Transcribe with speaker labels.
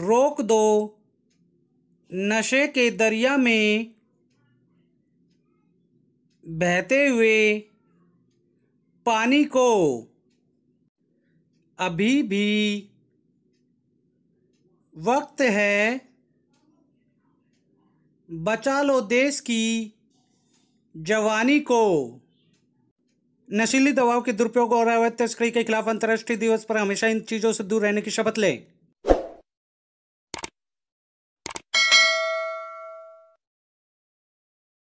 Speaker 1: रोक दो नशे के दरिया में बहते हुए पानी को अभी भी वक्त है बचा लो देश की जवानी को नशीली दवाओं के दुरुपयोग और अवैध तस्करी के खिलाफ अंतर्राष्ट्रीय दिवस पर हमेशा इन चीज़ों से दूर रहने की शपथ लें